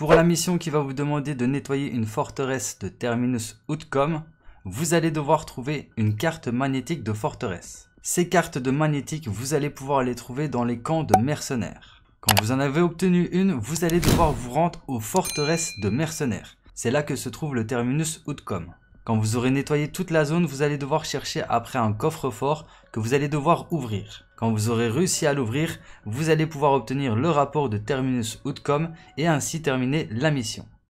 Pour la mission qui va vous demander de nettoyer une forteresse de Terminus Outcom, vous allez devoir trouver une carte magnétique de forteresse. Ces cartes de magnétique, vous allez pouvoir les trouver dans les camps de mercenaires. Quand vous en avez obtenu une, vous allez devoir vous rendre aux forteresses de mercenaires. C'est là que se trouve le terminus Outcom. Quand vous aurez nettoyé toute la zone, vous allez devoir chercher après un coffre-fort que vous allez devoir ouvrir. Quand vous aurez réussi à l'ouvrir, vous allez pouvoir obtenir le rapport de Terminus Outcom et ainsi terminer la mission.